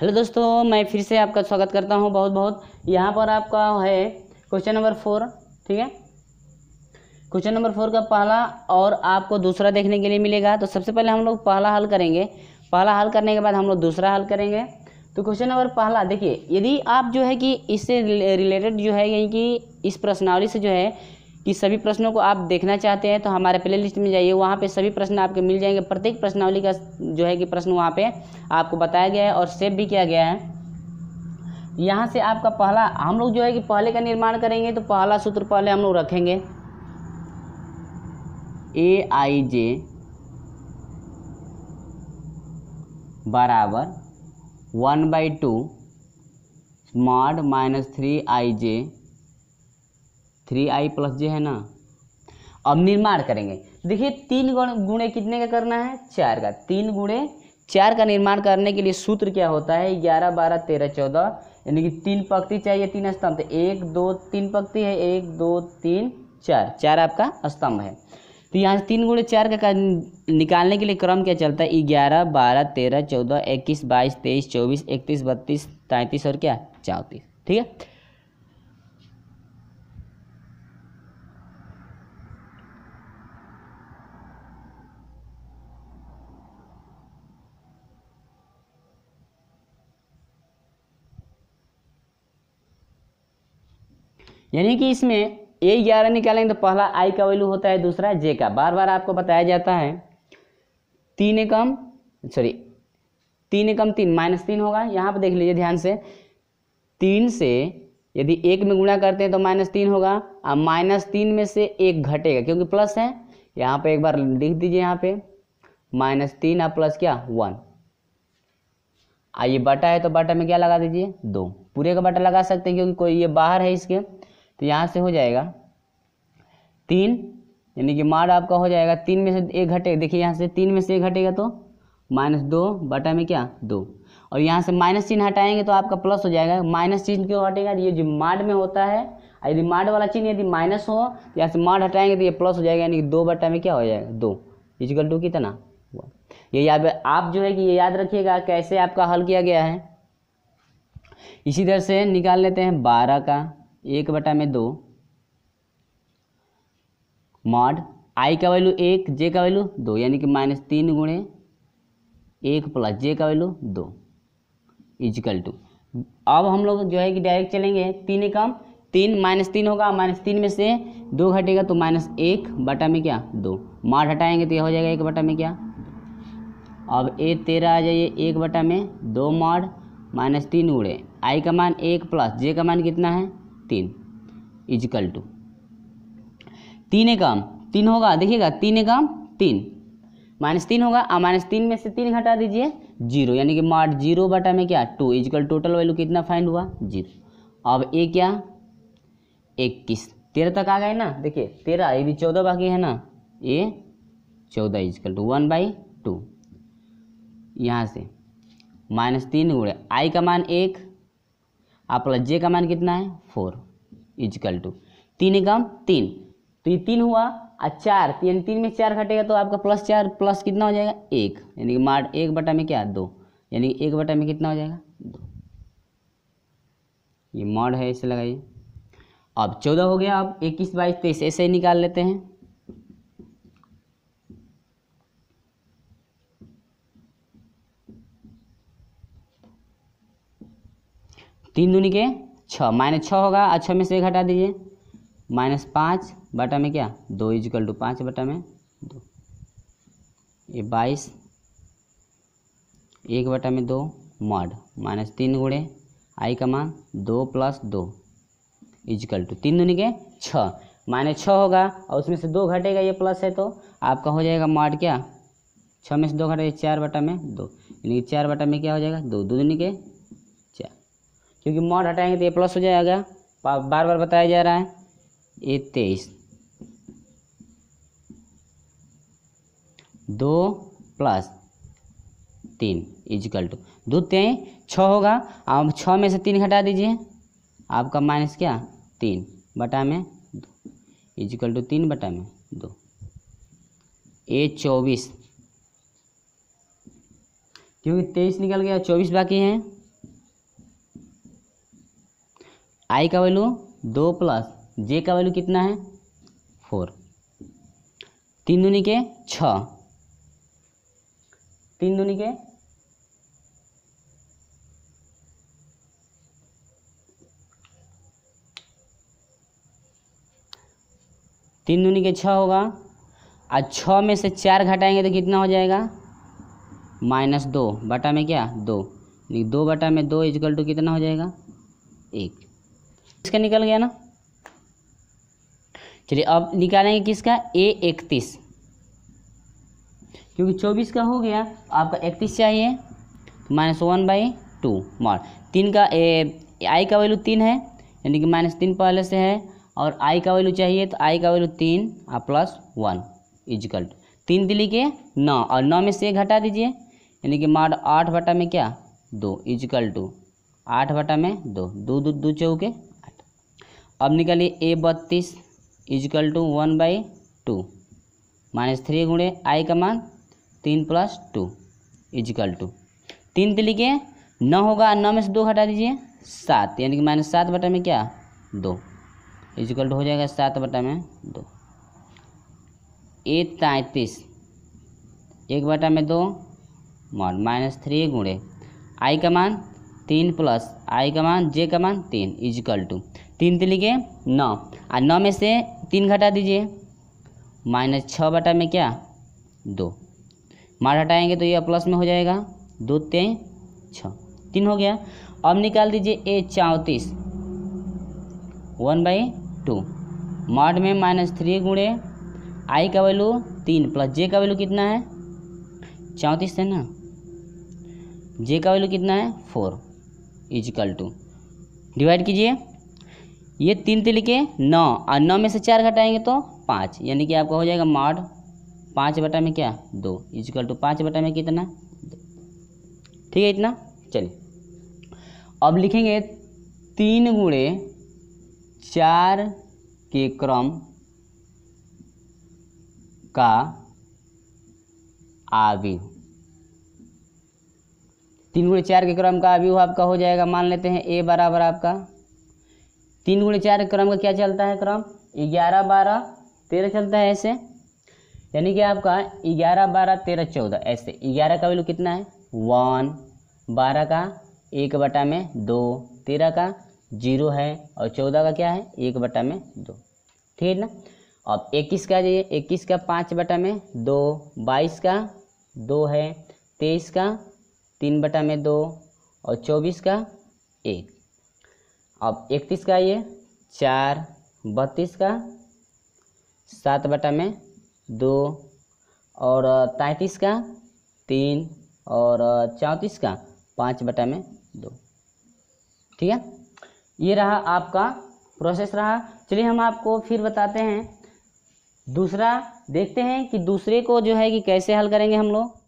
hello दोस्तों मैं फिर से आपका स्वागत करता हूँ बहुत बहुत यहाँ पर आपका है क्वेश्चन नंबर फोर ठीक है क्वेश्चन नंबर फोर का पहला और आपको दूसरा देखने के लिए मिलेगा तो सबसे पहले हम लोग पहला हल करेंगे पहला हल करने के बाद हम लोग दूसरा हल करेंगे तो क्वेश्चन नंबर पहला देखिए यदि आप जो है कि इससे रिलेटेड जो है यानी कि इस प्रश्नावली से जो है कि सभी प्रश्नों को आप देखना चाहते हैं तो हमारे प्ले लिस्ट में जाइए वहाँ पर सभी प्रश्न आपके मिल जाएंगे प्रत्येक प्रश्नावली का जो है कि प्रश्न वहाँ पर आपको बताया गया है और सेव भी किया गया है यहाँ से आपका पहला हम लोग जो है कि पहले का निर्माण करेंगे तो पहला सूत्र पहले हम लोग रखेंगे ए आई जे बराबर वन बाई टू स्मार्ट minus three i j three i plus j है ना अब निर्माण करेंगे देखिए तीन गुणे कितने का करना है चार का तीन गुणे चार का निर्माण करने के लिए सूत्र क्या होता है ग्यारह बारह तेरह चौदह यानी कि तीन पंक्ति चाहिए तीन स्तंभ तो एक दो तीन पंक्ति है एक दो तीन चार चार आपका स्तंभ है तो यहाँ से तीन गुणे चार का निकालने के लिए क्रम क्या चलता है ग्यारह बारह तेरह चौदह इक्कीस बाईस तेईस चौबीस इकतीस बत्तीस तैंतीस और क्या चौंतीस ठीक है यानी कि इसमें ए ग्यारह निकालेंगे तो पहला आई का वैल्यू होता है दूसरा जे का बार बार आपको बताया जाता है तीन एकम सॉरी तीन एकम तीन माइनस तीन होगा यहाँ पर देख लीजिए ध्यान से तीन से यदि एक में गुणा करते हैं तो माइनस तीन होगा और माइनस तीन में से एक घटेगा क्योंकि प्लस है यहाँ पे एक बार लिख दीजिए यहाँ पे माइनस तीन और प्लस क्या वन आइए बटा है तो बटा में क्या लगा दीजिए दो पूरे का बटा लगा सकते हैं क्योंकि कोई ये बाहर है इसके तो यहाँ से हो जाएगा तीन यानी कि मार आपका हो जाएगा तीन में से एक घटेगा देखिए यहाँ से तीन में से एक घटेगा तो माइनस दो बटा में क्या दो और यहाँ से माइनस चिन्ह हटाएंगे तो आपका प्लस हो जाएगा माइनस चिन्ह क्यों हटेगा ये जो माड में होता है यदि माड वाला चिन्ह यदि माइनस हो तो यहाँ से माड हटाएंगे तो ये प्लस हो जाएगा यानी कि दो बटा में क्या हो जाएगा दो इजिकल टू कितना ये याद आप जो है कि ये याद रखिएगा कैसे आपका हल किया गया है इसी तरह से निकाल लेते हैं बारह का एक बटा में दो मॉड आई का वैल्यू एक जे का वैल्यू दो यानी कि माइनस तीन गुणे एक प्लस जे का वैल्यू दो इजिकल टू अब हम लोग जो है कि डायरेक्ट चलेंगे तीन एकम तीन माइनस तीन होगा माइनस तीन में से दो घटेगा तो माइनस एक बटा में क्या दो मॉड हटाएंगे तो यह हो जाएगा एक बटा में क्या अब ए तेरह आ जाइए एक बटा में दो मॉड माइनस तीन उड़े आई का मान एक प्लस जे का मान कितना है तीन इजकल टू तीन एकाम तीन होगा देखिएगा तीन एकाम तीन माइनस तीन होगा और माइनस तीन में से तीन घटा दीजिए जीरो यानी कि मार्ट जीरो बटा में क्या टू इजकल टोटल वैल्यू कितना फाइंड हुआ जीरो अब ए क्या इक्कीस तेरह तक आ गए ना देखिए तेरह ये भी चौदह बाकी है ना ए चौदह equal two one by two यहाँ से माइनस तीन गुड़े आई का मान एक प्लस जे का मान कितना है फोर इजकल टू तीन एकम तीन तो ये तीन हुआ और चार तीन तो तीन में चार घटेगा तो आपका प्लस चार प्लस कितना हो जाएगा एक यानी कि मार एक बटा में क्या दो यानी कि एक बटा में कितना हो जाएगा दो ये मॉड है इसे लगाइए अब चौदह हो गया अब इक्कीस बाईस तेईस तो ऐसे ही निकाल लेते हैं तीन दूनी के छः माइनस छः होगा और छः में से घटा दीजिए माइनस पाँच बटा में क्या दो इजकल टू पाँच बटा में दो ये बाईस एक बटा में दो मॉड माइनस तीन गुड़े आई का मान दो प्लस दो इजकल टू तीन दूनी के छः माइनस छः होगा और उसमें से दो घटेगा ये प्लस है तो आपका हो जाएगा मॉड क्या छः में से दो घटेगा चार बटा में दो यानी चार बटा में क्या हो जाएगा दो दो दूनी के क्योंकि मॉड हटाएंगे तो ये प्लस हो जाएगा बार बार बताया जा रहा है ये तेईस दो प्लस तीन इजिकल टू दो तेई छः होगा आप छः में से तीन घटा दीजिए आपका माइनस क्या तीन बटा में दो इजिकल टू तीन बटा में दो ए चौबीस क्योंकि तेईस निकल गया चौबीस बाकी हैं आई का वैल्यू दो प्लस जे का वैल्यू कितना है फोर तीन दूनी के छ तीन दूनी के तीन दूनी के छः होगा और छः में से चार घटाएंगे तो कितना हो जाएगा माइनस दो बटा में क्या दो दो बटा में दो इजकल टू कितना हो जाएगा एक किसका निकल गया ना चलिए अब निकालेंगे किसका ए इकतीस क्योंकि चौबीस का हो गया आपका इकतीस चाहिए minus one by two mod तीन का ए, आई का वैल्यू तीन है यानी कि माइनस तीन पहले से है और आई का वैल्यू चाहिए तो आई का वैल्यू तीन और प्लस वन इजिकल टू तीन दिली के नौ और नौ में से घटा दीजिए यानी कि मार्ड आठ बटा में क्या दो इजिकल टू आठ बटा में दो दो दो, दो चौके अब निकालिए ए बत्तीस equal two one by two minus three गुणे आई का मान तीन प्लस टू इजिकल टू तीन तिली के नौ होगा नौ में से दो हटा दीजिए सात यानी कि माइनस सात बटा में क्या दो इजिकल टू हो जाएगा सात बटा में दो ए तैंतीस एक बटा में दो मॉड माइनस थ्री गुणे आई का मान तीन प्लस आई का मान जे का मान तीन इजिकल टू तीन तिली के नौ और नौ में से तीन घटा दीजिए माइनस छः बटा में क्या दो मार हटाएंगे तो ये प्लस में हो जाएगा दो तीन छ तीन हो गया अब निकाल दीजिए ए चौंतीस वन बाई टू मॉड में माइनस थ्री गुणे आई का वैल्यू तीन प्लस जे का वैल्यू कितना है चौंतीस है ना जे का वैल्यू कितना है फोर इजिकल टू डिवाइड कीजिए ये तीन तिलके नौ और नौ में से चार घटाएंगे तो पाँच यानी कि आपका हो जाएगा मॉड पाँच बटा में क्या दो इजकल टू पाँच बटा में कितना ठीक है इतना चलिए अब लिखेंगे तीन गुणे चार के क्रम का आवी तीन गुणे चार के क्रम का आवी आपका हो जाएगा मान लेते हैं ए बराबर आपका तीन गुणे चार क्रम का क्या चलता है क्रम ग्यारह बारह तेरह चलता है ऐसे यानी कि आपका ग्यारह बारह तेरह चौदह ऐसे ग्यारह का वैल्यू कितना है वन बारह का एक बटा में दो तेरह का जीरो है और चौदह का क्या है एक बटा में दो ठीक है ना अब इक्कीस का जाइए इक्कीस का पाँच बटा में दो बाईस का दो है तेईस का तीन बटा में दो और चौबीस का एक अब इकतीस का ये चार बत्तीस का सात बटा में दो और तैंतीस का तीन और चौंतीस का पाँच बटा में दो ठीक है ये रहा आपका प्रोसेस रहा चलिए हम आपको फिर बताते हैं दूसरा देखते हैं कि दूसरे को जो है कि कैसे हल करेंगे हम लोग